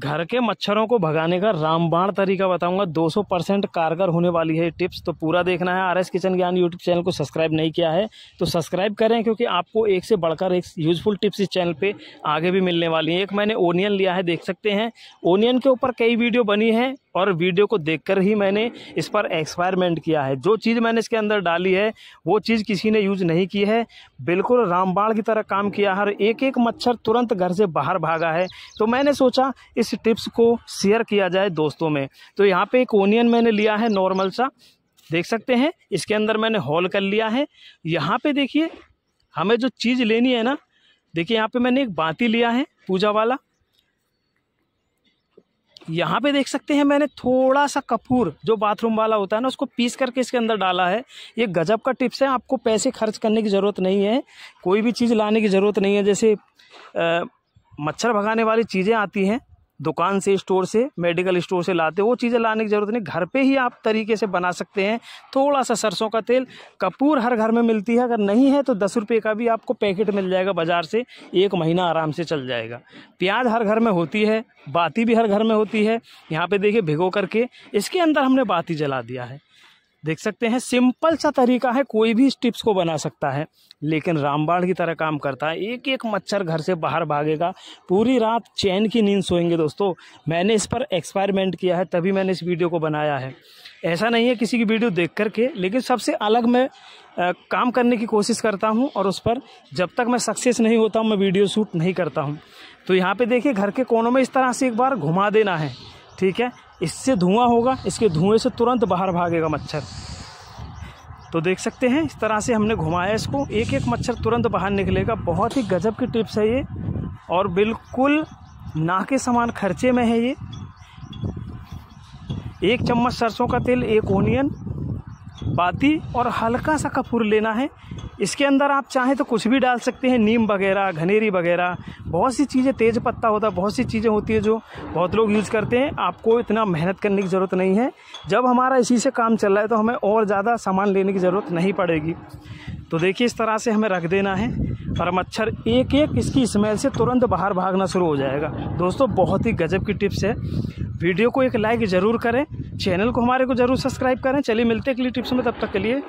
घर के मच्छरों को भगाने का रामबाण तरीका बताऊंगा 200 परसेंट कारगर होने वाली है टिप्स तो पूरा देखना है RS Kitchen Gyan YouTube channel को सब्सक्राइब नहीं किया है तो सब्सक्राइब करें क्योंकि आपको एक से बढ़कर एक यूजफुल टिप्स इस चैनल पे आगे भी मिलने वाली हैं एक मैंने ओनियन लिया है देख सकते हैं ओनियन के ऊपर कई वीडियो बनी है और वीडियो को देखकर ही मैंने इस पर एक्सपायरमेंट किया है जो चीज़ मैंने इसके अंदर डाली है वो चीज़ किसी ने यूज़ नहीं की है बिल्कुल रामबाण की तरह काम किया हर एक एक मच्छर तुरंत घर से बाहर भागा है तो मैंने सोचा इस टिप्स को शेयर किया जाए दोस्तों में तो यहाँ पे एक ओनियन मैंने लिया है नॉर्मल सा देख सकते हैं इसके अंदर मैंने हॉल कर लिया है यहाँ पर देखिए हमें जो चीज़ लेनी है ना देखिए यहाँ पर मैंने एक बाती लिया है पूजा वाला यहाँ पे देख सकते हैं मैंने थोड़ा सा कपूर जो बाथरूम वाला होता है ना उसको पीस करके इसके अंदर डाला है ये गजब का टिप्स है आपको पैसे खर्च करने की ज़रूरत नहीं है कोई भी चीज़ लाने की ज़रूरत नहीं है जैसे आ, मच्छर भगाने वाली चीज़ें आती हैं दुकान से स्टोर से मेडिकल स्टोर से लाते वो चीज़ें लाने की ज़रूरत नहीं घर पे ही आप तरीके से बना सकते हैं थोड़ा सा सरसों का तेल कपूर हर घर में मिलती है अगर नहीं है तो दस रुपये का भी आपको पैकेट मिल जाएगा बाज़ार से एक महीना आराम से चल जाएगा प्याज हर घर में होती है बाती भी हर घर में होती है यहाँ पर देखिए भिगो करके इसके अंदर हमने बाती जला दिया है देख सकते हैं सिंपल सा तरीका है कोई भी स्टिप्स को बना सकता है लेकिन रामबाण की तरह काम करता है एक एक मच्छर घर से बाहर भागेगा पूरी रात चैन की नींद सोएंगे दोस्तों मैंने इस पर एक्सपेरिमेंट किया है तभी मैंने इस वीडियो को बनाया है ऐसा नहीं है किसी की वीडियो देख कर के लेकिन सबसे अलग मैं आ, काम करने की कोशिश करता हूँ और उस पर जब तक मैं सक्सेस नहीं होता हूँ मैं वीडियो शूट नहीं करता हूँ तो यहाँ पर देखिए घर के कोनों में इस तरह से एक बार घुमा देना है ठीक है इससे धुआं होगा इसके धुएं से तुरंत बाहर भागेगा मच्छर तो देख सकते हैं इस तरह से हमने घुमाया इसको एक एक मच्छर तुरंत बाहर निकलेगा बहुत ही गजब की टिप्स है ये और बिल्कुल ना के समान खर्चे में है ये एक चम्मच सरसों का तेल एक ओनियन बाती और हल्का सा कपूर लेना है इसके अंदर आप चाहें तो कुछ भी डाल सकते हैं नीम वगैरह घनेरी वगैरह बहुत सी चीज़ें तेज पत्ता होता है बहुत सी चीज़ें होती है जो बहुत लोग यूज़ करते हैं आपको इतना मेहनत करने की ज़रूरत नहीं है जब हमारा इसी से काम चल रहा है तो हमें और ज़्यादा सामान लेने की ज़रूरत नहीं पड़ेगी तो देखिए इस तरह से हमें रख देना है और मच्छर एक एक इसकी स्मेल से तुरंत बाहर भागना शुरू हो जाएगा दोस्तों बहुत ही गजब की टिप्स है वीडियो को एक लाइक ज़रूर करें चैनल को हमारे को ज़रूर सब्सक्राइब करें चलिए मिलते हैं अगली टिप्स में तब तक के लिए